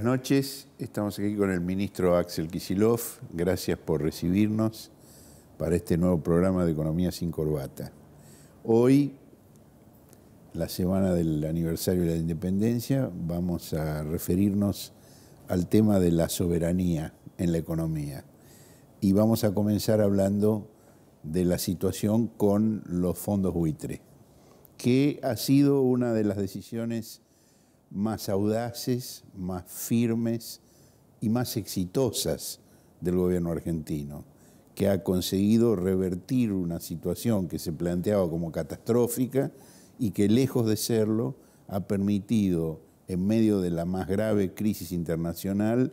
buenas noches. Estamos aquí con el ministro Axel Kisilov. Gracias por recibirnos para este nuevo programa de Economía sin Corbata. Hoy, la semana del aniversario de la independencia, vamos a referirnos al tema de la soberanía en la economía. Y vamos a comenzar hablando de la situación con los fondos buitre, que ha sido una de las decisiones más audaces, más firmes y más exitosas del gobierno argentino, que ha conseguido revertir una situación que se planteaba como catastrófica y que lejos de serlo ha permitido, en medio de la más grave crisis internacional,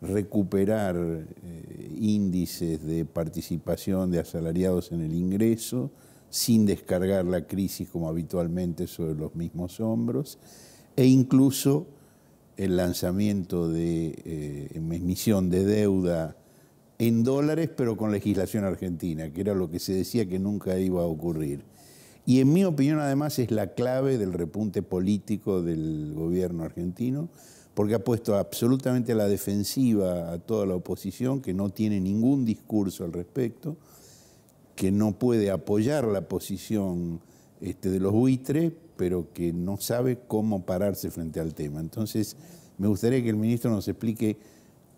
recuperar eh, índices de participación de asalariados en el ingreso, sin descargar la crisis como habitualmente sobre los mismos hombros, e incluso el lanzamiento de eh, emisión de deuda en dólares, pero con legislación argentina, que era lo que se decía que nunca iba a ocurrir. Y en mi opinión además es la clave del repunte político del gobierno argentino, porque ha puesto absolutamente a la defensiva a toda la oposición, que no tiene ningún discurso al respecto, que no puede apoyar la posición este, de los buitres, pero que no sabe cómo pararse frente al tema. Entonces, me gustaría que el ministro nos explique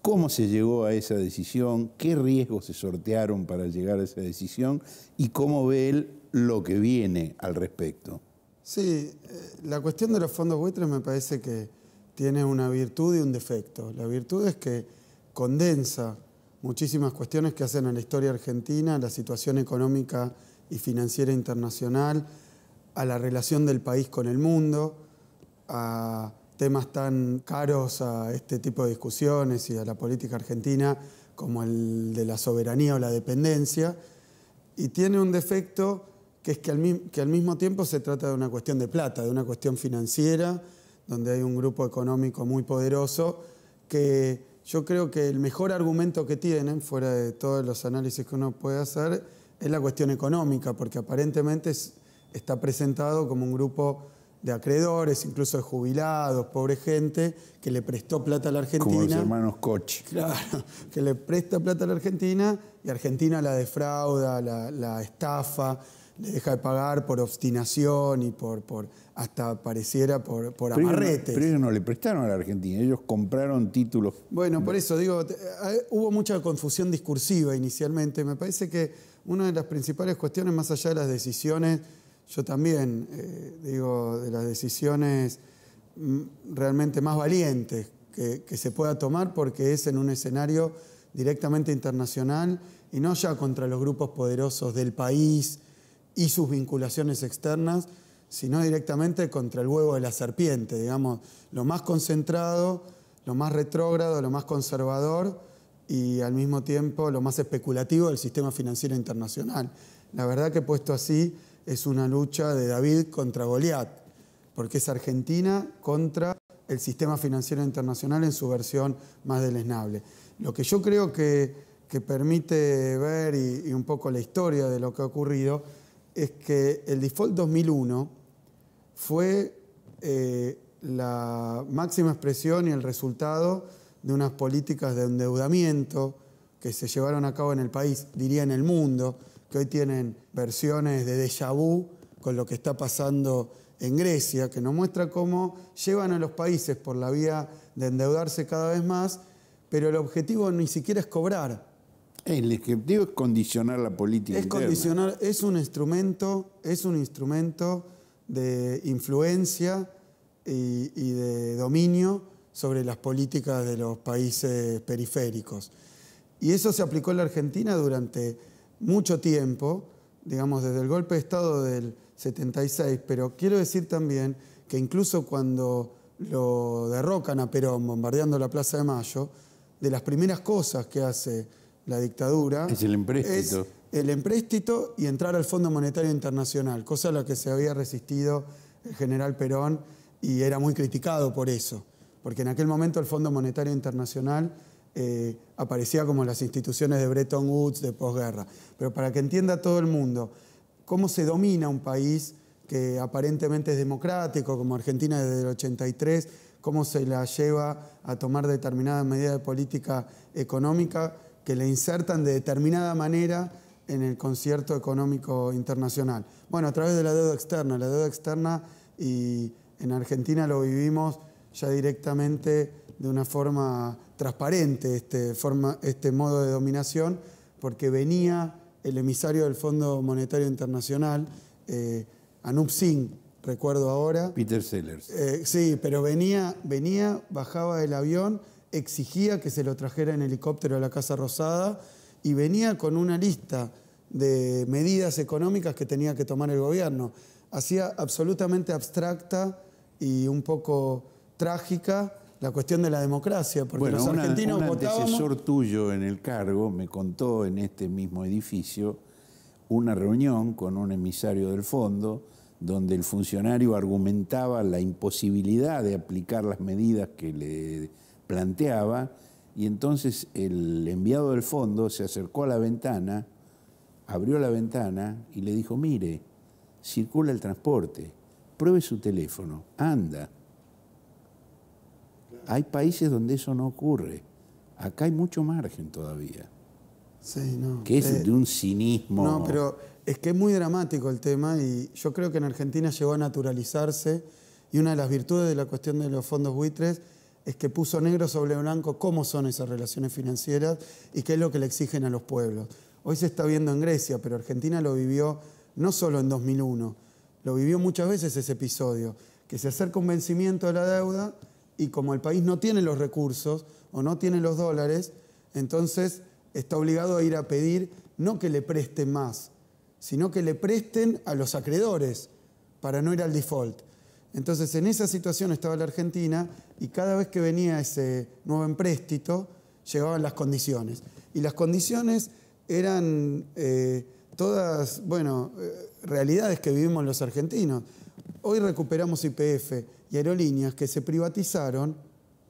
cómo se llegó a esa decisión, qué riesgos se sortearon para llegar a esa decisión y cómo ve él lo que viene al respecto. Sí, eh, la cuestión de los fondos buitres me parece que tiene una virtud y un defecto. La virtud es que condensa muchísimas cuestiones que hacen a la historia argentina, la situación económica y financiera internacional, a la relación del país con el mundo, a temas tan caros a este tipo de discusiones y a la política argentina como el de la soberanía o la dependencia, y tiene un defecto que es que al, mismo tiempo se trata de una cuestión de plata, de una cuestión financiera, donde hay un grupo económico muy poderoso, que yo creo que el mejor argumento que tienen, fuera de todos los análisis que uno puede hacer, es la cuestión económica, porque aparentemente es está presentado como un grupo de acreedores, incluso de jubilados, pobre gente, que le prestó plata a la Argentina. Como los hermanos Koch. Claro, que le presta plata a la Argentina y Argentina la defrauda, la, estafa, le deja de pagar por obstinación y por, por hasta pareciera por, por amarretes. pero ellos no le prestaron a la Argentina, ellos compraron títulos. Bueno, por eso digo, hubo mucha confusión discursiva inicialmente. Me parece que una de las principales cuestiones, más allá de las decisiones yo también, eh, digo, de las decisiones mm, realmente más valientes que, se pueda tomar porque es en un escenario directamente internacional y no ya contra los grupos poderosos del país y sus vinculaciones externas, sino directamente contra el huevo de la serpiente, digamos, lo más concentrado, lo más retrógrado, lo más conservador y al mismo tiempo lo más especulativo del sistema financiero internacional. La verdad que puesto así, es una lucha de David contra Goliat, porque es Argentina contra el sistema financiero internacional en su versión más deleznable. Lo que yo creo que, permite ver y, un poco la historia de lo que ha ocurrido es que el default 2001 fue eh, la máxima expresión y el resultado de unas políticas de endeudamiento que se llevaron a cabo en el país, diría en el mundo, que hoy tienen versiones de déjà vu con lo que está pasando en Grecia, que nos muestra cómo llevan a los países por la vía de endeudarse cada vez más, pero el objetivo ni siquiera es cobrar. El objetivo es condicionar la política. Es es un instrumento, es un instrumento de influencia y de dominio sobre las políticas de los países periféricos. Y eso se aplicó en la Argentina durante mucho tiempo, digamos desde el golpe de Estado del 76, pero quiero decir también que incluso cuando lo derrocan a Perón bombardeando la Plaza de Mayo, de las primeras cosas que hace la dictadura es el empréstito. el empréstito y entrar al Fondo Monetario Internacional, cosa a la que se había resistido el general Perón y era muy criticado por eso, porque en aquel momento el Fondo Monetario Internacional eh, aparecía como las instituciones de Bretton Woods de posguerra. Pero para que entienda todo el mundo cómo se domina un país que aparentemente es democrático, como Argentina desde el 83, cómo se la lleva a tomar determinadas medidas de política económica que le insertan de determinada manera en el concierto económico internacional. Bueno, a través de la deuda externa, la deuda externa y en Argentina lo vivimos ya directamente de una forma transparente este, forma, este modo de dominación, porque venía el emisario del Fondo Monetario Internacional, eh, Anup Singh, recuerdo ahora. Peter Sellers. Eh, sí, pero venía, venía, bajaba del avión, exigía que se lo trajera en helicóptero a la Casa Rosada y venía con una lista de medidas económicas que tenía que tomar el gobierno. Hacía absolutamente abstracta y un poco trágica la cuestión de la democracia, porque los argentinos un antecesor tuyo en el cargo me contó en este mismo edificio una reunión con un emisario del fondo donde el funcionario argumentaba la imposibilidad de aplicar las medidas que le planteaba y entonces el enviado del fondo se acercó a la ventana, abrió la ventana y le dijo, mire, circula el transporte, pruebe su teléfono, anda, hay países donde eso no ocurre. Acá hay mucho margen todavía. Sí, no. Que es eh, de un cinismo. No, pero es que es muy dramático el tema y yo creo que en Argentina llegó a naturalizarse y una de las virtudes de la cuestión de los fondos buitres es que puso negro sobre blanco cómo son esas relaciones financieras y qué es lo que le exigen a los pueblos. Hoy se está viendo en Grecia, pero Argentina lo vivió no solo en 2001, lo vivió muchas veces ese episodio, que se acerca un vencimiento de la deuda y como el país no tiene los recursos o no tiene los dólares, entonces está obligado a ir a pedir no que le presten más, sino que le presten a los acreedores para no ir al default. Entonces en esa situación estaba la Argentina y cada vez que venía ese nuevo empréstito llegaban las condiciones. Y las condiciones eran eh, todas, bueno, eh, realidades que vivimos los argentinos. Hoy recuperamos IPF, y aerolíneas que se privatizaron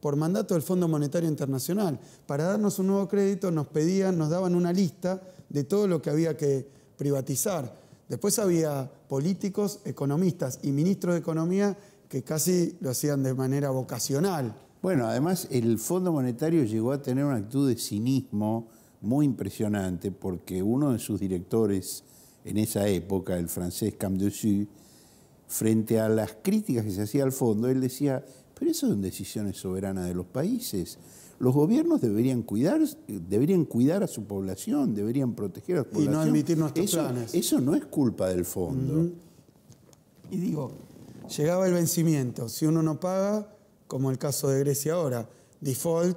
por mandato del Fondo Monetario Internacional. Para darnos un nuevo crédito nos pedían, nos daban una lista de todo lo que había que privatizar. Después había políticos, economistas y ministros de Economía que casi lo hacían de manera vocacional. Bueno, además el Fondo Monetario llegó a tener una actitud de cinismo muy impresionante porque uno de sus directores en esa época, el francés Camdessus, frente a las críticas que se hacía al fondo, él decía, pero eso son decisiones soberanas de los países. Los gobiernos deberían cuidar, deberían cuidar a su población, deberían proteger a su población. Y no admitir nuestros eso, planes. Eso no es culpa del fondo. Y digo, llegaba el vencimiento. Si uno no paga, como el caso de Grecia ahora, default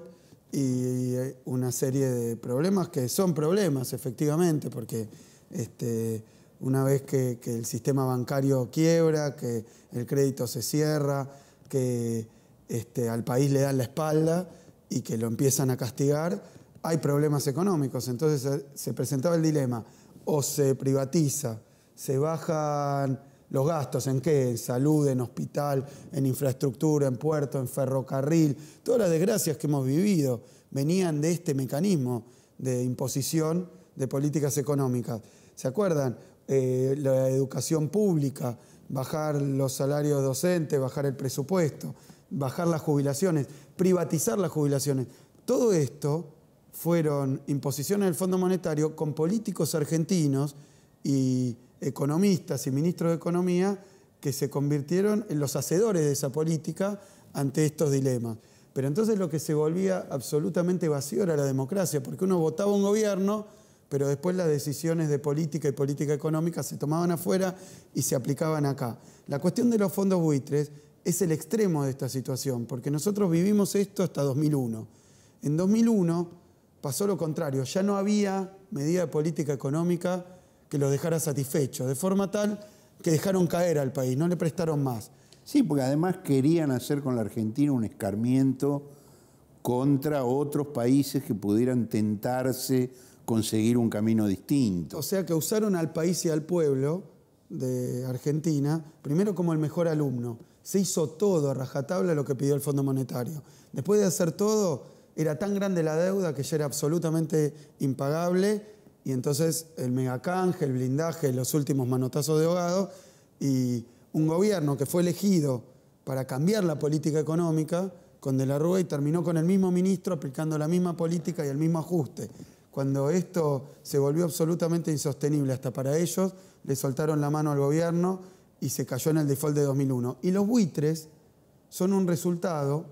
y eh, una serie de problemas que son problemas, efectivamente, porque este, una vez que, el sistema bancario quiebra, que el crédito se cierra, que este, al país le dan la espalda y que lo empiezan a castigar, hay problemas económicos. Entonces eh, se presentaba el dilema, o se privatiza, se bajan los gastos, ¿en qué? En salud, en hospital, en infraestructura, en puerto, en ferrocarril. Todas las desgracias que hemos vivido venían de este mecanismo de imposición de políticas económicas. ¿Se acuerdan? Eh, la educación pública, bajar los salarios docentes, bajar el presupuesto, bajar las jubilaciones, privatizar las jubilaciones. Todo esto fueron imposiciones del Fondo Monetario con políticos argentinos y economistas y ministros de Economía que se convirtieron en los hacedores de esa política ante estos dilemas. Pero entonces lo que se volvía absolutamente vacío era la democracia, porque uno votaba un gobierno pero después las decisiones de política y política económica se tomaban afuera y se aplicaban acá. La cuestión de los fondos buitres es el extremo de esta situación, porque nosotros vivimos esto hasta 2001. En 2001 pasó lo contrario, ya no había medida de política económica que los dejara satisfechos, de forma tal que dejaron caer al país, no le prestaron más. Sí, porque además querían hacer con la Argentina un escarmiento contra otros países que pudieran tentarse conseguir un camino distinto. O sea que usaron al país y al pueblo de Argentina, primero como el mejor alumno. Se hizo todo a rajatabla lo que pidió el Fondo Monetario. Después de hacer todo, era tan grande la deuda que ya era absolutamente impagable y entonces el megacanje, el blindaje, los últimos manotazos de ahogado y un gobierno que fue elegido para cambiar la política económica con De la Rúa y terminó con el mismo ministro aplicando la misma política y el mismo ajuste. Cuando esto se volvió absolutamente insostenible hasta para ellos, le soltaron la mano al gobierno y se cayó en el default de 2001. Y los buitres son un resultado,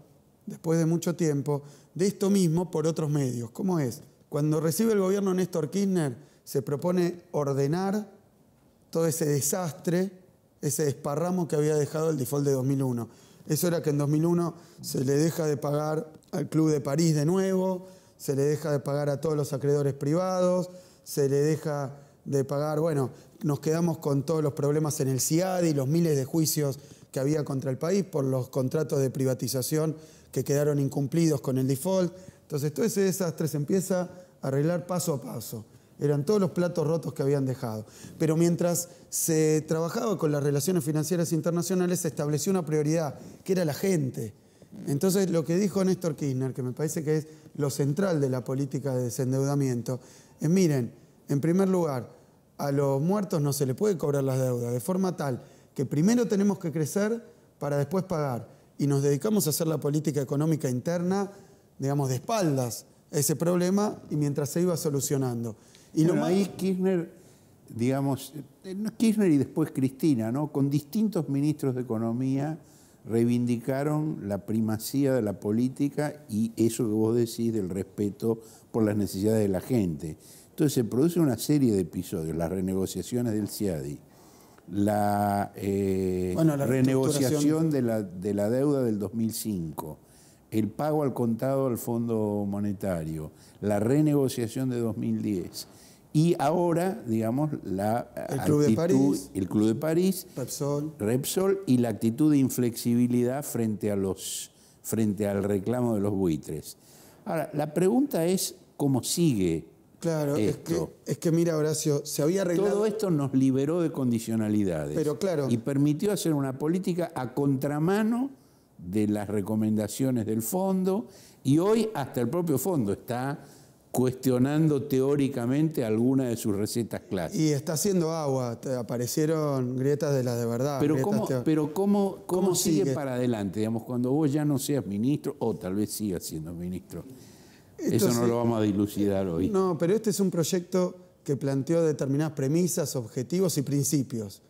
después de mucho tiempo, de esto mismo por otros medios. ¿Cómo es? Cuando recibe el gobierno Néstor Kirchner, se propone ordenar todo ese desastre, ese desparramo que había dejado el default de 2001. Eso era que en 2001 se le deja de pagar al Club de París de nuevo, se le deja de pagar a todos los acreedores privados, se le deja de pagar, bueno, nos quedamos con todos los problemas en el y los miles de juicios que había contra el país por los contratos de privatización que quedaron incumplidos con el default. Entonces, todo ese desastre se empieza a arreglar paso a paso. Eran todos los platos rotos que habían dejado. Pero mientras se trabajaba con las relaciones financieras internacionales, se estableció una prioridad, que era la gente. Entonces, lo que dijo Néstor Kirchner, que me parece que es lo central de la política de desendeudamiento, es miren, en primer lugar, a los muertos no se le puede cobrar las deudas, de forma tal que primero tenemos que crecer para después pagar. Y nos dedicamos a hacer la política económica interna, digamos, de espaldas a ese problema y mientras se iba solucionando. Y lo más... Kirchner, digamos, eh, Kirchner y después Cristina, ¿no? Con distintos ministros de Economía reivindicaron la primacía de la política y eso que vos decís del respeto por las necesidades de la gente. Entonces se produce una serie de episodios, las renegociaciones del CIADI, eh, la, renegociación de la, de la deuda del 2005, el pago al contado al Fondo Monetario, la renegociación de 2010 y ahora, digamos, la el eh, Club de París, el Club de París, Repsol. y la actitud de inflexibilidad frente, a los, frente al reclamo de los buitres. Ahora, la pregunta es cómo sigue Claro, esto. Es, que, es que mira, Horacio, se había arreglado. Todo esto nos liberó de condicionalidades. Pero claro. Y permitió hacer una política a contramano de las recomendaciones del fondo. Y hoy hasta el propio fondo está cuestionando teóricamente alguna de sus recetas clásicas. Y está haciendo agua, aparecieron grietas de las de verdad. Pero, cómo, pero cómo, cómo, sigue, para adelante? Digamos, cuando vos ya no seas ministro, o tal vez sigas siendo ministro. Eso no lo vamos a dilucidar eh, hoy. No, pero este es un proyecto que planteó determinadas premisas, objetivos y principios.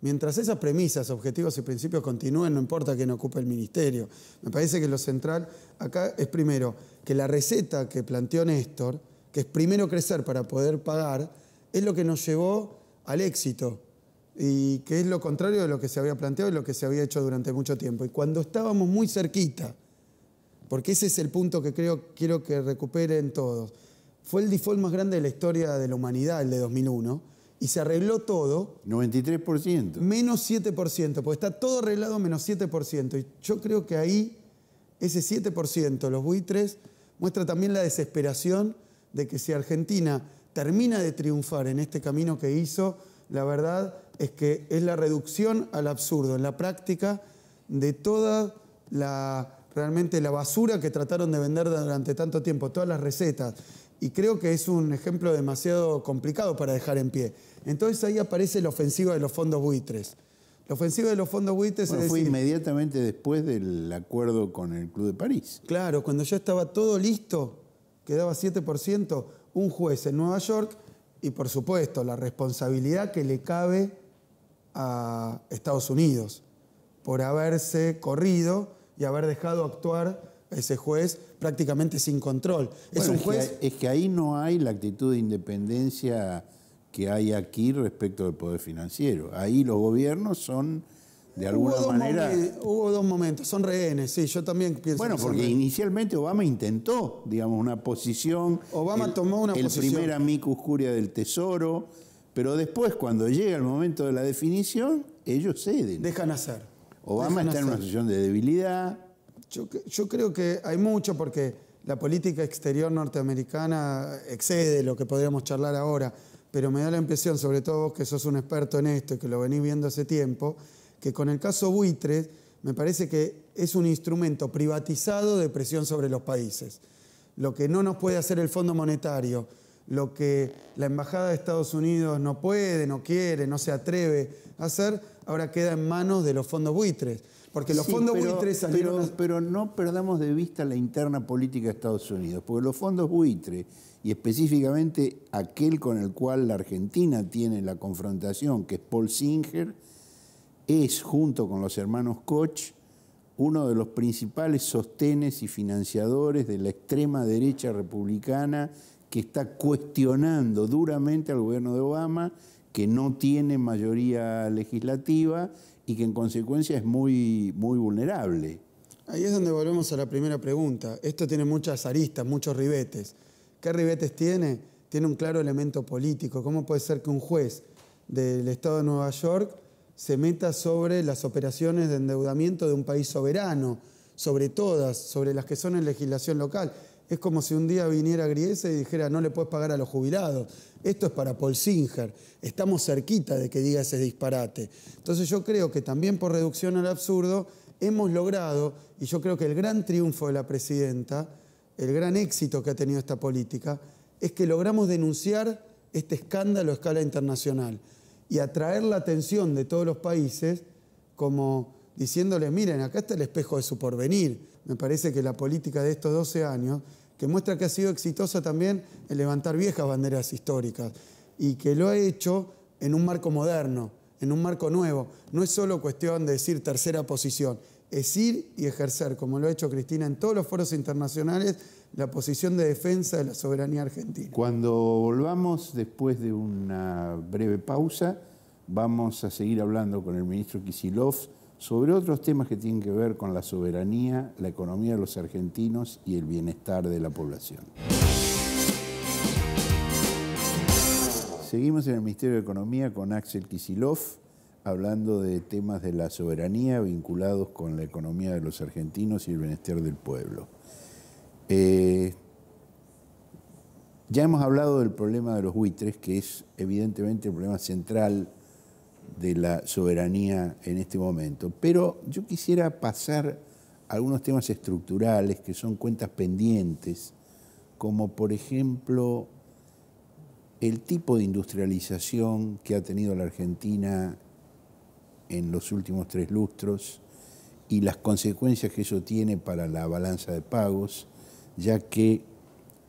Mientras esas premisas, objetivos y principios continúen, no importa quién ocupe el ministerio. Me parece que lo central acá es primero que la receta que planteó Néstor, que es primero crecer para poder pagar, es lo que nos llevó al éxito y que es lo contrario de lo que se había planteado y lo que se había hecho durante mucho tiempo. Y cuando estábamos muy cerquita, porque ese es el punto que creo quiero que recuperen todos, fue el default más grande de la historia de la humanidad, el de 2001, y se arregló todo. 93%. Menos 7%, porque está todo arreglado menos 7%. Y yo creo que ahí ese 7%, los buitres, muestra también la desesperación de que si Argentina termina de triunfar en este camino que hizo, la verdad es que es la reducción al absurdo en la práctica de toda la realmente la basura que trataron de vender durante tanto tiempo, todas las recetas. Y creo que es un ejemplo demasiado complicado para dejar en pie. Entonces ahí aparece la ofensiva de los fondos buitres. La ofensiva de los fondos buitres... fue inmediatamente después del acuerdo con el Club de París. Claro, cuando ya estaba todo listo, quedaba 7%, un juez en Nueva York y por supuesto la responsabilidad que le cabe a Estados Unidos por haberse corrido y haber dejado actuar ese juez prácticamente sin control. es, un juez... es que ahí no hay la actitud de independencia que hay aquí respecto del poder financiero. Ahí los gobiernos son de alguna manera. hubo dos momentos, son rehenes, sí, yo también pienso. Bueno, porque inicialmente Obama intentó, digamos, una posición. Obama tomó una posición. El primer amicus curia del Tesoro, pero después, cuando llega el momento de la definición, ellos ceden. Dejan hacer. Obama está en una situación de debilidad. Yo, yo creo que hay mucho porque la política exterior norteamericana excede lo que podríamos charlar ahora pero me da la impresión, sobre todo vos que sos un experto en esto y que lo venís viendo hace tiempo, que con el caso Buitres me parece que es un instrumento privatizado de presión sobre los países. Lo que no nos puede hacer el Fondo Monetario lo que la Embajada de Estados Unidos no puede, no quiere, no se atreve a hacer, ahora queda en manos de los fondos buitres. Porque los fondos pero, buitres pero, no perdamos de vista la interna política de Estados Unidos, porque los fondos buitres, y específicamente aquel con el cual la Argentina tiene la confrontación, que es Paul Singer, es, junto con los hermanos Koch, uno de los principales sostenes y financiadores de la extrema derecha republicana que está cuestionando duramente al gobierno de Obama, que no tiene mayoría legislativa y que en consecuencia es muy, muy vulnerable. Ahí es donde volvemos a la primera pregunta. Esto tiene muchas aristas, muchos ribetes. ¿Qué ribetes tiene? Tiene un claro elemento político. ¿Cómo puede ser que un juez del Estado de Nueva York se meta sobre las operaciones de endeudamiento de un país soberano, sobre todas, sobre las que son en legislación local? Es como si un día viniera Griese y dijera, no le puedes pagar a los jubilados. Esto es para Paul Singer. Estamos cerquita de que diga ese disparate. Entonces yo creo que también por reducción al absurdo hemos logrado, y yo creo que el gran triunfo de la presidenta, el gran éxito que ha tenido esta política, es que logramos denunciar este escándalo a escala internacional y atraer la atención de todos los países como diciéndoles, miren, acá está el espejo de su porvenir. Me parece que la política de estos 12 años que muestra que ha sido exitosa también en levantar viejas banderas históricas y que lo ha hecho en un marco moderno, en un marco nuevo. No es solo cuestión de decir tercera posición, es ir y ejercer, como lo ha hecho Cristina en todos los foros internacionales, la posición de defensa de la soberanía argentina. Cuando volvamos, después de una breve pausa, vamos a seguir hablando con el ministro Kisilov sobre otros temas que tienen que ver con la soberanía, la economía de los argentinos y el bienestar de la población. Seguimos en el Ministerio de Economía con Axel Kisilov, hablando de temas de la soberanía vinculados con la economía de los argentinos y el bienestar del pueblo. Eh, ya hemos hablado del problema de los buitres, que es evidentemente el problema central de la soberanía en este momento. Pero yo quisiera pasar a algunos temas estructurales que son cuentas pendientes, como por ejemplo el tipo de industrialización que ha tenido la Argentina en los últimos tres lustros y las consecuencias que eso tiene para la balanza de pagos, ya que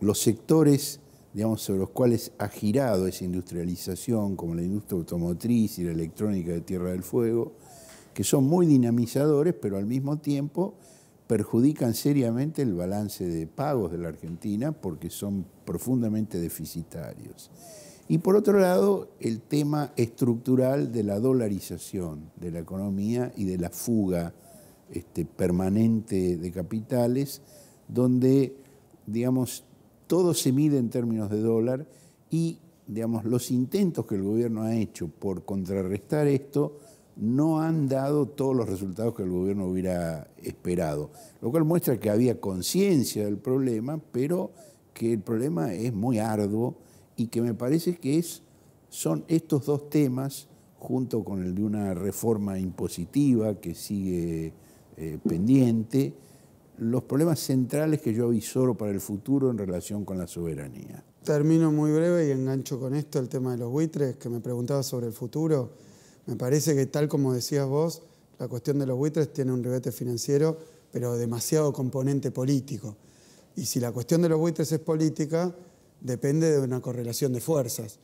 los sectores digamos, sobre los cuales ha girado esa industrialización, como la industria automotriz y la electrónica de Tierra del Fuego, que son muy dinamizadores, pero al mismo tiempo perjudican seriamente el balance de pagos de la Argentina porque son profundamente deficitarios. Y por otro lado, el tema estructural de la dolarización de la economía y de la fuga este, permanente de capitales, donde, digamos, todo se mide en términos de dólar y digamos, los intentos que el gobierno ha hecho por contrarrestar esto no han dado todos los resultados que el gobierno hubiera esperado, lo cual muestra que había conciencia del problema, pero que el problema es muy arduo y que me parece que es, son estos dos temas, junto con el de una reforma impositiva que sigue eh, pendiente, los problemas centrales que yo avisoro para el futuro en relación con la soberanía. Termino muy breve y engancho con esto el tema de los buitres, que me preguntaba sobre el futuro. Me parece que tal como decías vos, la cuestión de los buitres tiene un ribete financiero, pero demasiado componente político. Y si la cuestión de los buitres es política, depende de una correlación de fuerzas.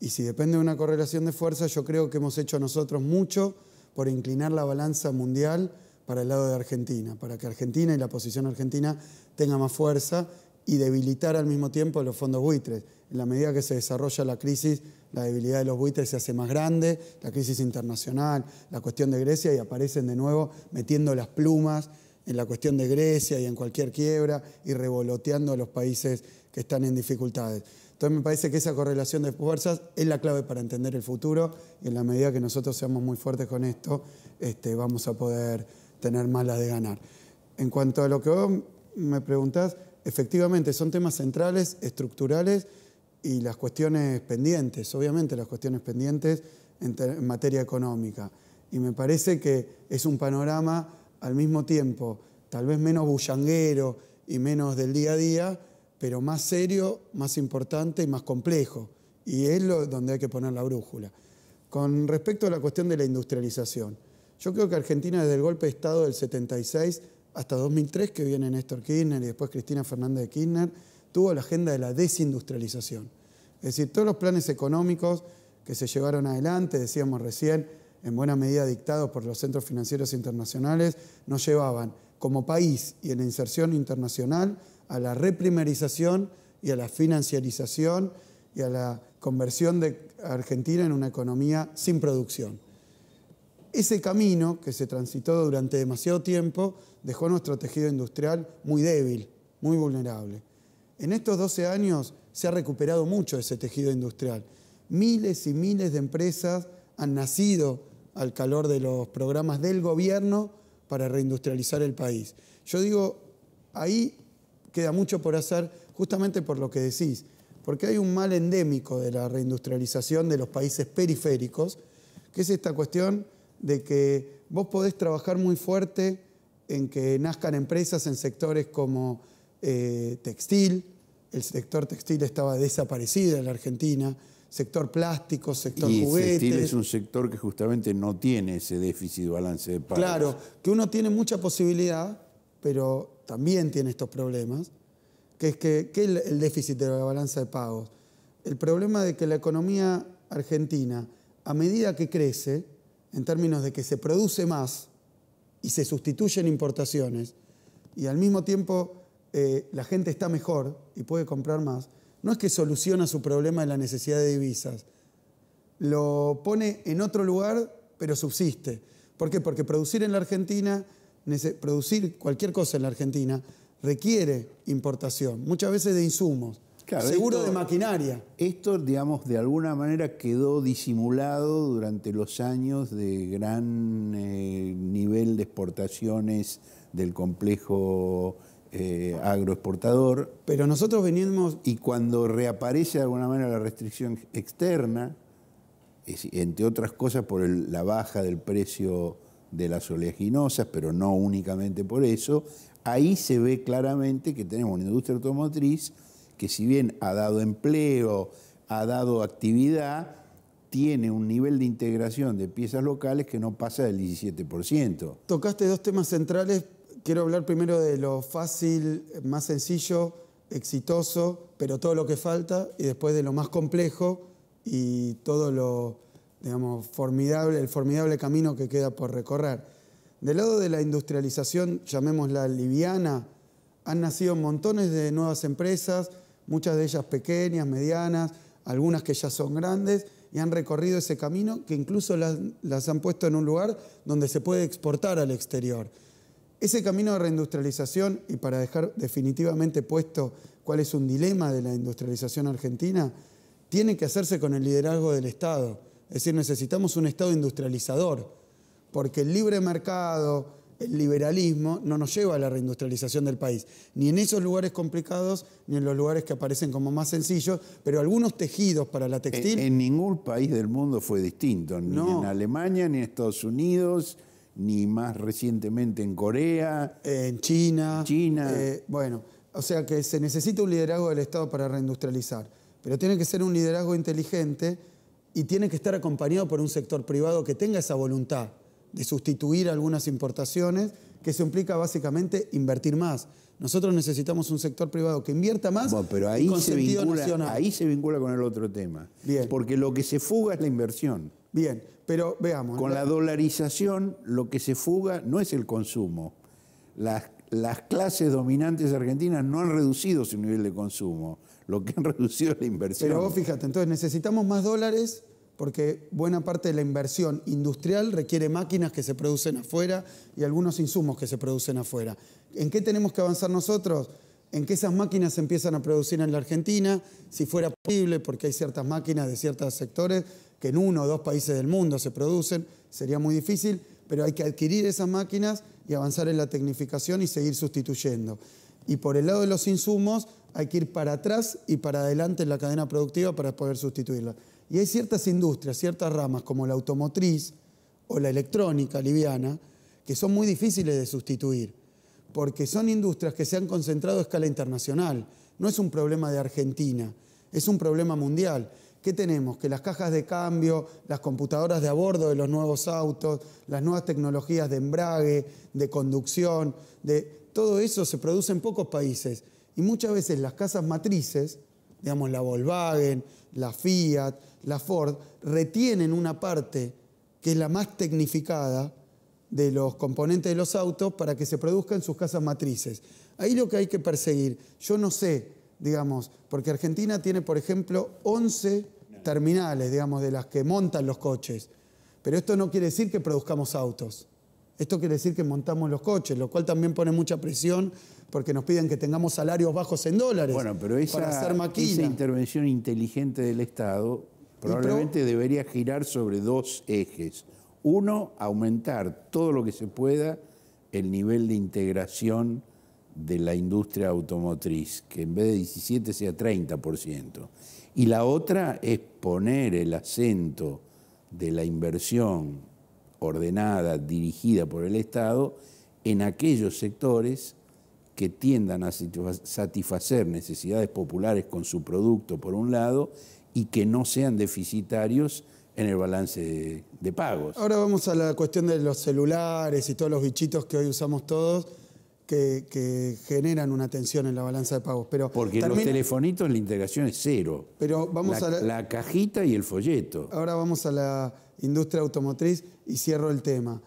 Y si depende de una correlación de fuerzas, yo creo que hemos hecho nosotros mucho por inclinar la balanza mundial para el lado de Argentina, para que Argentina y la posición argentina tenga más fuerza y debilitar al mismo tiempo los fondos buitres. En la medida que se desarrolla la crisis, la debilidad de los buitres se hace más grande, la crisis internacional, la cuestión de Grecia, y aparecen de nuevo metiendo las plumas en la cuestión de Grecia y en cualquier quiebra y revoloteando a los países que están en dificultades. Entonces me parece que esa correlación de fuerzas es la clave para entender el futuro y en la medida que nosotros seamos muy fuertes con esto, este, vamos a poder tener mala de ganar. En cuanto a lo que vos me preguntás, efectivamente son temas centrales, estructurales y las cuestiones pendientes, obviamente las cuestiones pendientes en, materia económica. Y me parece que es un panorama al mismo tiempo, tal vez menos bullanguero y menos del día a día, pero más serio, más importante y más complejo. Y es lo, donde hay que poner la brújula. Con respecto a la cuestión de la industrialización, yo creo que Argentina desde el golpe de Estado del 76 hasta 2003, que viene Néstor Kirchner y después Cristina Fernández de Kirchner, tuvo la agenda de la desindustrialización. Es decir, todos los planes económicos que se llevaron adelante, decíamos recién, en buena medida dictados por los centros financieros internacionales, nos llevaban como país y en la inserción internacional a la reprimerización y a la financiarización y a la conversión de Argentina en una economía sin producción. Ese camino que se transitó durante demasiado tiempo dejó nuestro tejido industrial muy débil, muy vulnerable. En estos 12 años se ha recuperado mucho ese tejido industrial. Miles y miles de empresas han nacido al calor de los programas del gobierno para reindustrializar el país. Yo digo, ahí queda mucho por hacer justamente por lo que decís, porque hay un mal endémico de la reindustrialización de los países periféricos, que es esta cuestión de que vos podés trabajar muy fuerte en que nazcan empresas en sectores como eh, textil, el sector textil estaba desaparecido en la Argentina, sector plástico, sector y el Textil es un sector que justamente no tiene ese déficit de balance de pagos. Claro, que uno tiene mucha posibilidad, pero también tiene estos problemas, que es que ¿qué es el déficit de la balanza de pagos? El problema de que la economía argentina, a medida que crece, en términos de que se produce más y se sustituyen importaciones y al mismo tiempo eh, la gente está mejor y puede comprar más, no es que soluciona su problema de la necesidad de divisas, lo pone en otro lugar pero subsiste. ¿Por qué? Porque producir en la Argentina, producir cualquier cosa en la Argentina requiere importación, muchas veces de insumos. Seguro de maquinaria. Esto, digamos, de alguna manera quedó disimulado durante los años de gran eh, nivel de exportaciones del complejo eh, agroexportador. Pero nosotros venimos... Y cuando reaparece de alguna manera la restricción externa, entre otras cosas por la baja del precio de las oleaginosas, pero no únicamente por eso, ahí se ve claramente que tenemos una industria automotriz que si bien ha dado empleo, ha dado actividad, tiene un nivel de integración de piezas locales que no pasa del 17%. Tocaste dos temas centrales. Quiero hablar primero de lo fácil, más sencillo, exitoso, pero todo lo que falta, y después de lo más complejo y todo lo, digamos, formidable, el formidable camino que queda por recorrer. Del lado de la industrialización, llamémosla liviana, han nacido montones de nuevas empresas, muchas de ellas pequeñas, medianas, algunas que ya son grandes, y han recorrido ese camino que incluso las, han puesto en un lugar donde se puede exportar al exterior. Ese camino de reindustrialización, y para dejar definitivamente puesto cuál es un dilema de la industrialización argentina, tiene que hacerse con el liderazgo del Estado. Es decir, necesitamos un Estado industrializador, porque el libre mercado, el liberalismo no nos lleva a la reindustrialización del país, ni en esos lugares complicados, ni en los lugares que aparecen como más sencillos, pero algunos tejidos para la textil... E-, en, ningún país del mundo fue distinto, ni en Alemania, ni en Estados Unidos, ni más recientemente en Corea. En China. China. Eh, bueno, o sea que se necesita un liderazgo del Estado para reindustrializar, pero tiene que ser un liderazgo inteligente y tiene que estar acompañado por un sector privado que tenga esa voluntad de sustituir algunas importaciones, que eso implica básicamente invertir más. Nosotros necesitamos un sector privado que invierta más. Bueno, pero ahí, se vincula, ahí se vincula con el otro tema. Bien. Porque lo que se fuga es la inversión. Bien, pero veamos. Con la dolarización, lo que se fuga no es el consumo. Las, las clases dominantes argentinas no han reducido su nivel de consumo. Lo que han reducido es la inversión. Pero vos fíjate, entonces necesitamos más dólares porque buena parte de la inversión industrial requiere máquinas que se producen afuera y algunos insumos que se producen afuera. ¿En qué tenemos que avanzar nosotros? En que esas máquinas se empiezan a producir en la Argentina, si fuera posible, porque hay ciertas máquinas de ciertos sectores que en uno o dos países del mundo se producen, sería muy difícil, pero hay que adquirir esas máquinas y avanzar en la tecnificación y seguir sustituyendo. Y por el lado de los insumos, hay que ir para atrás y para adelante en la cadena productiva para poder sustituirla. Y hay ciertas industrias, ciertas ramas, como la automotriz o la electrónica liviana, que son muy difíciles de sustituir, porque son industrias que se han concentrado a escala internacional. No es un problema de Argentina, es un problema mundial. ¿Qué tenemos? Que las cajas de cambio, las computadoras de a bordo de los nuevos autos, las nuevas tecnologías de embrague, de conducción, de todo eso se produce en pocos países. Y muchas veces las casas matrices digamos, la Volkswagen, la Fiat, la Ford, retienen una parte que es la más tecnificada de los componentes de los autos para que se produzcan sus casas matrices. Ahí lo que hay que perseguir, yo no sé, digamos, porque Argentina tiene, por ejemplo, 11 terminales, digamos, de las que montan los coches, pero esto no quiere decir que produzcamos autos. Esto quiere decir que montamos los coches, lo cual también pone mucha presión porque nos piden que tengamos salarios bajos en dólares bueno, pero esa, Esa intervención inteligente del Estado probablemente debería girar sobre dos ejes. Uno, aumentar todo lo que se pueda el nivel de integración de la industria automotriz, que en vez de 17 sea 30%. Y la otra es poner el acento de la inversión ordenada, dirigida por el Estado, en aquellos sectores que tiendan a satisfacer necesidades populares con su producto, por un lado, y que no sean deficitarios en el balance de, pagos. Ahora vamos a la cuestión de los celulares y todos los bichitos que hoy usamos todos. Que, generan una tensión en la balanza de pagos. Porque en los telefonitos, la integración es cero. Pero vamos a la... la cajita y el folleto. Ahora vamos a la industria automotriz y cierro el tema.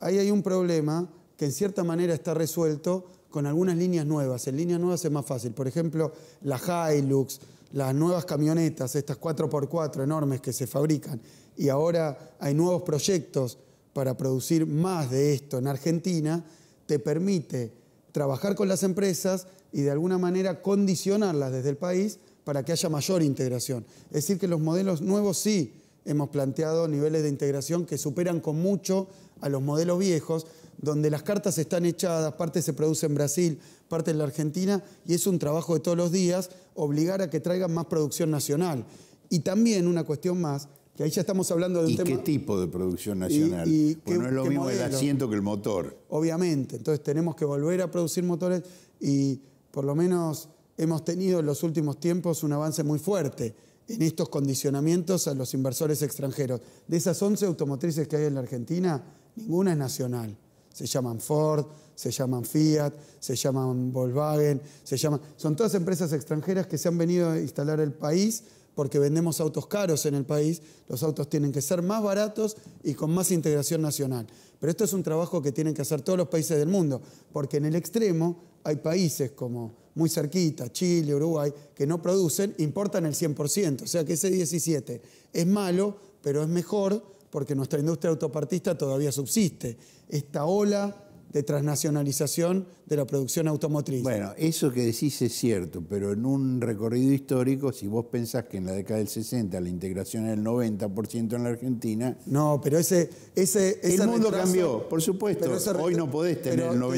Ahí hay un problema que en cierta manera está resuelto con algunas líneas nuevas. En líneas nuevas es más fácil. Por ejemplo, la Hilux, las nuevas camionetas, estas 4x4 enormes que se fabrican. Y ahora hay nuevos proyectos para producir más de esto en Argentina. Te permite trabajar con las empresas y de alguna manera condicionarlas desde el país para que haya mayor integración. Es decir, que los modelos nuevos sí hemos planteado niveles de integración que superan con mucho a los modelos viejos, donde las cartas están echadas, parte se produce en Brasil, parte en la Argentina, y es un trabajo de todos los días obligar a que traigan más producción nacional. Y también una cuestión más, que ahí ya estamos hablando de un ¿Y qué tipo de producción nacional? Y, no es lo mismo el asiento que el motor. Obviamente, entonces tenemos que volver a producir motores y por lo menos hemos tenido en los últimos tiempos un avance muy fuerte en estos condicionamientos a los inversores extranjeros. De esas 11 automotrices que hay en la Argentina, ninguna es nacional. Se llaman Ford, se llaman Fiat, se llaman Volkswagen, se llaman... Son todas empresas extranjeras que se han venido a instalar el país porque vendemos autos caros en el país, los autos tienen que ser más baratos y con más integración nacional. Pero esto es un trabajo que tienen que hacer todos los países del mundo, porque en el extremo hay países como muy cerquita, Chile, Uruguay, que no producen, importan el 100%, o sea que ese 17 es malo, pero es mejor porque nuestra industria autopartista todavía subsiste, esta ola de transnacionalización de la producción automotriz. Bueno, eso que decís es cierto, pero en un recorrido histórico, si vos pensás que en la década del 60 la integración era el 90% en la Argentina... No, pero ese... ese el mundo cambió, por supuesto. Hoy no podés tener el 90%.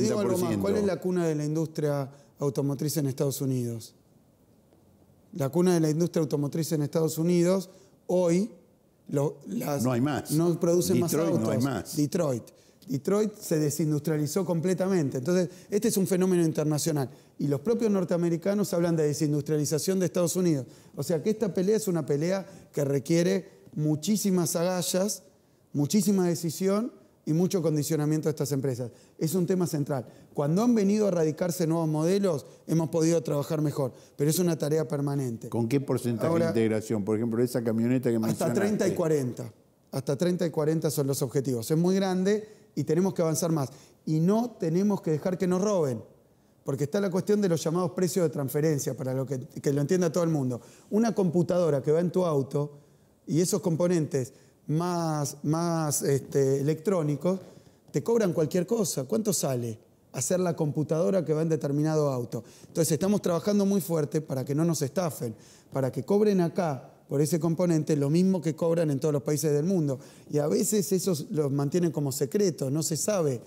Digo ¿Cuál es la cuna de la industria automotriz en Estados Unidos? La cuna de la industria automotriz en Estados Unidos hoy no hay más. No producen más autos. Detroit. Detroit se desindustrializó completamente. Entonces, este es un fenómeno internacional. Y los propios norteamericanos hablan de desindustrialización de Estados Unidos. O sea que esta pelea es una pelea que requiere muchísimas agallas, muchísima decisión y mucho condicionamiento de estas empresas. Es un tema central. Cuando han venido a radicarse nuevos modelos, hemos podido trabajar mejor, pero es una tarea permanente. ¿Con qué porcentaje de integración? Por ejemplo, esa camioneta que mencionaste. Hasta 30 y 40. Hasta 30 y 40 son los objetivos. Es muy grande y tenemos que avanzar más. Y no tenemos que dejar que nos roben, porque está la cuestión de los llamados precios de transferencia, para lo que, que lo entienda todo el mundo. Una computadora que va en tu auto y esos componentes más, más este, electrónicos, te cobran cualquier cosa. ¿Cuánto sale hacer la computadora que va en determinado auto? Entonces estamos trabajando muy fuerte para que no nos estafen, para que cobren acá por ese componente lo mismo que cobran en todos los países del mundo. Y a veces esos los mantienen como secretos, no se sabe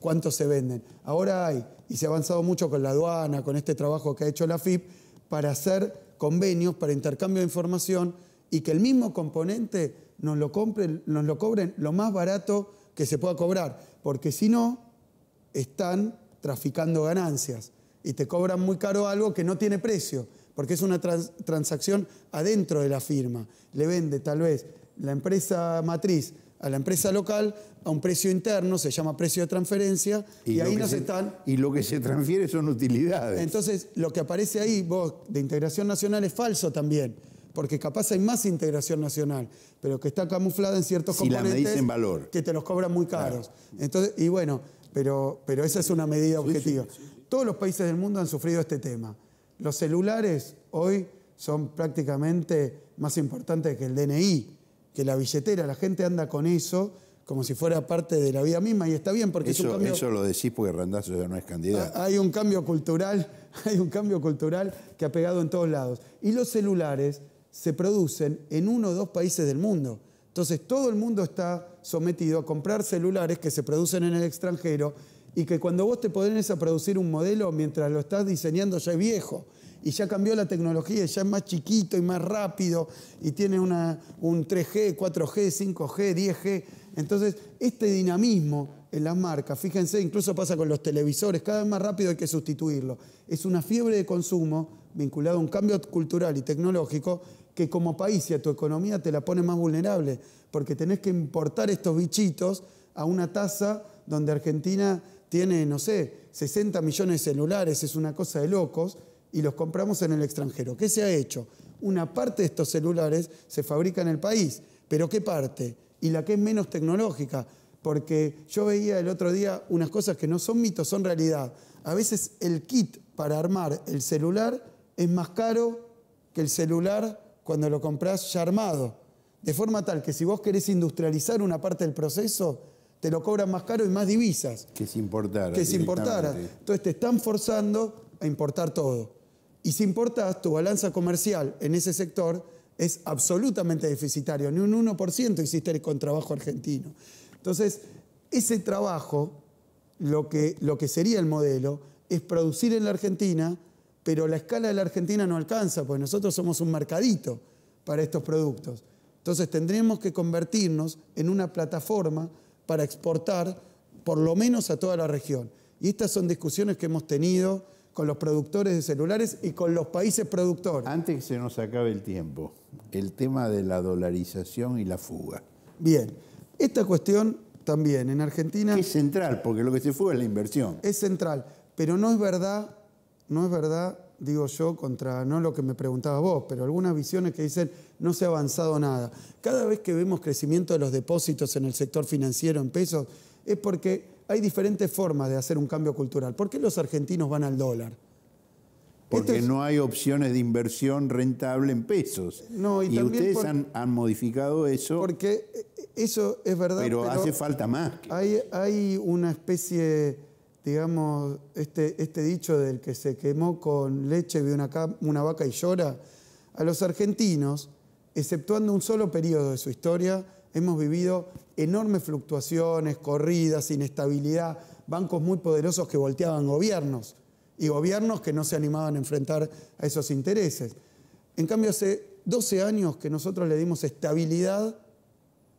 cuánto se venden. Ahora hay, y se ha avanzado mucho con la aduana, con este trabajo que ha hecho la FIP, para hacer convenios, para intercambio de información y que el mismo componente nos lo, nos lo cobren lo más barato que se pueda cobrar, porque si no, están traficando ganancias y te cobran muy caro algo que no tiene precio, porque es una transacción adentro de la firma. Le vende tal vez la empresa matriz a la empresa local a un precio interno, se llama precio de transferencia, y, ahí nos están... Y lo que se transfiere son utilidades. Entonces, lo que aparece ahí, vos, de integración nacional, es falso también porque capaz hay más integración nacional, pero que está camuflada en ciertos componentes valor. que te los cobran muy caros. Entonces, y bueno, pero, pero esa es una medida objetiva. Todos los países del mundo han sufrido este tema. Los celulares hoy son prácticamente más importantes que el DNI, que la billetera. La gente anda con eso como si fuera parte de la vida misma y está bien porque eso, es un cambio, eso lo decís porque Randazzo ya no es candidato. Ah, hay un cambio cultural, hay un cambio cultural que ha pegado en todos lados. Y los celulares se producen en uno o dos países del mundo. Entonces todo el mundo está sometido a comprar celulares que se producen en el extranjero y que cuando vos te pones a producir un modelo, mientras lo estás diseñando ya es viejo y ya cambió la tecnología, ya es más chiquito y más rápido y tiene una, un 3G, 4G, 5G, 10G. Entonces este dinamismo en las marcas, fíjense, incluso pasa con los televisores, cada vez más rápido hay que sustituirlo. Es una fiebre de consumo vinculada a un cambio cultural y tecnológico que como país y a tu economía te la pone más vulnerable, porque tenés que importar estos bichitos a una tasa donde Argentina tiene, no sé, 60 millones de celulares, es una cosa de locos, y los compramos en el extranjero. ¿Qué se ha hecho? Una parte de estos celulares se fabrica en el país, pero ¿qué parte? Y la que es menos tecnológica, porque yo veía el otro día unas cosas que no son mitos, son realidad. A veces el kit para armar el celular es más caro que el celular cuando lo compras ya armado. De forma tal que si vos querés industrializar una parte del proceso, te lo cobran más caro y más divisas. Que se importara. Que se importara. Entonces te están forzando a importar todo. Y si importás, tu balanza comercial en ese sector es absolutamente deficitario. Ni un 1% hiciste con trabajo argentino. Entonces, ese trabajo, lo que, lo que sería el modelo, es producir en la Argentina pero la escala de la Argentina no alcanza, pues nosotros somos un mercadito para estos productos. Entonces tendríamos que convertirnos en una plataforma para exportar por lo menos a toda la región. Y estas son discusiones que hemos tenido con los productores de celulares y con los países productores. Antes que se nos acabe el tiempo, el tema de la dolarización y la fuga. Bien, esta cuestión también en Argentina... Es central, porque lo que se fuga es la inversión. Es central, pero no es verdad no es verdad, digo yo, contra no lo que me preguntabas vos, pero algunas visiones que dicen no se ha avanzado nada. Cada vez que vemos crecimiento de los depósitos en el sector financiero en pesos, es porque hay diferentes formas de hacer un cambio cultural. ¿Por qué los argentinos van al dólar? Porque no hay opciones de inversión rentable en pesos. No, y, y ustedes han, modificado eso. Porque eh, eso es verdad. Pero, hace falta más. hay una especie digamos, este, este, dicho del que se quemó con leche, vio una vaca y llora, a los argentinos, exceptuando un solo periodo de su historia, hemos vivido enormes fluctuaciones, corridas, inestabilidad, bancos muy poderosos que volteaban gobiernos y gobiernos que no se animaban a enfrentar a esos intereses. En cambio, hace 12 años que nosotros le dimos estabilidad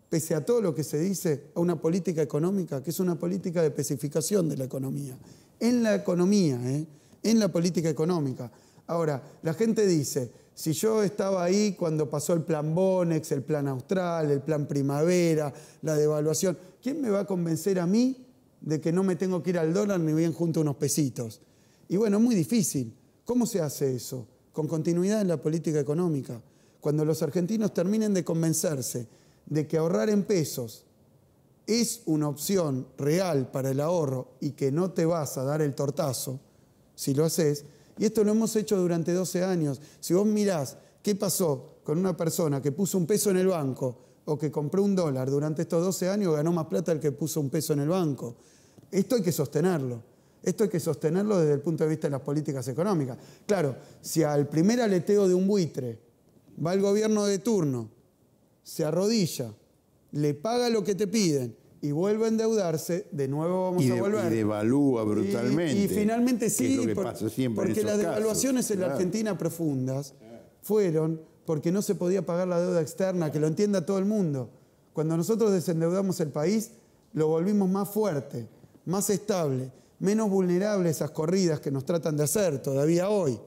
pese a todo lo que se dice, a una política económica que es una política de especificación de la economía. En la economía, ¿eh? en la política económica. Ahora, la gente dice, si yo estaba ahí cuando pasó el plan Bonex, el plan Austral, el plan Primavera, la devaluación, ¿quién me va a convencer a mí de que no me tengo que ir al dólar ni bien junto a unos pesitos? Y bueno, muy difícil. ¿Cómo se hace eso? Con continuidad en la política económica. Cuando los argentinos terminen de convencerse de que ahorrar en pesos es una opción real para el ahorro y que no te vas a dar el tortazo si lo haces, y esto lo hemos hecho durante 12 años, si vos mirás qué pasó con una persona que puso un peso en el banco o que compró un dólar durante estos 12 años, ganó más plata el que puso un peso en el banco. Esto hay que sostenerlo. Esto hay que sostenerlo desde el punto de vista de las políticas económicas. Claro, si al primer aleteo de un buitre va el gobierno de turno se arrodilla, le paga lo que te piden y vuelve a endeudarse, de nuevo vamos a volver. Y devalúa brutalmente. Y, finalmente sí, porque las devaluaciones en la Argentina profundas fueron porque no se podía pagar la deuda externa, que lo entienda todo el mundo. Cuando nosotros desendeudamos el país, lo volvimos más fuerte, más estable, menos vulnerable a esas corridas que nos tratan de hacer todavía hoy.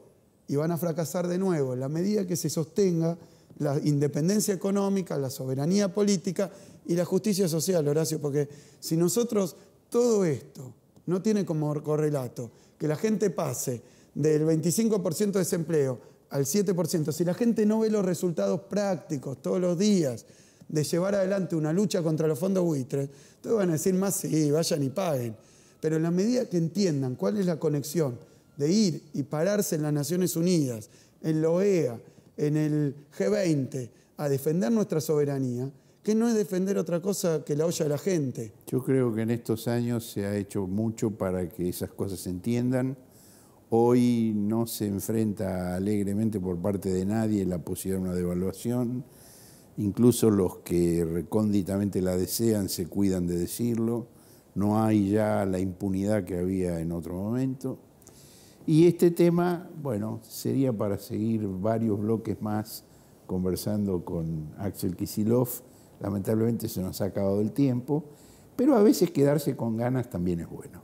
Y van a fracasar de nuevo. En la medida que se sostenga la independencia económica, la soberanía política y la justicia social, Horacio, porque si nosotros todo esto no tiene como correlato que la gente pase del 25% de desempleo al 7%, si la gente no ve los resultados prácticos todos los días de llevar adelante una lucha contra los fondos buitres, todos van a decir más sí, vayan y paguen. Pero en la medida que entiendan cuál es la conexión de ir y pararse en las Naciones Unidas, en la OEA, en el G20 a defender nuestra soberanía, que no es defender otra cosa que la olla de la gente. Yo creo que en estos años se ha hecho mucho para que esas cosas se entiendan. Hoy no se enfrenta alegremente por parte de nadie la posibilidad de una devaluación. Incluso los que recónditamente la desean se cuidan de decirlo. No hay ya la impunidad que había en otro momento. Y este tema, bueno, sería para seguir varios bloques más conversando con Axel Kisilov. Lamentablemente se nos ha acabado el tiempo, pero a veces quedarse con ganas también es bueno.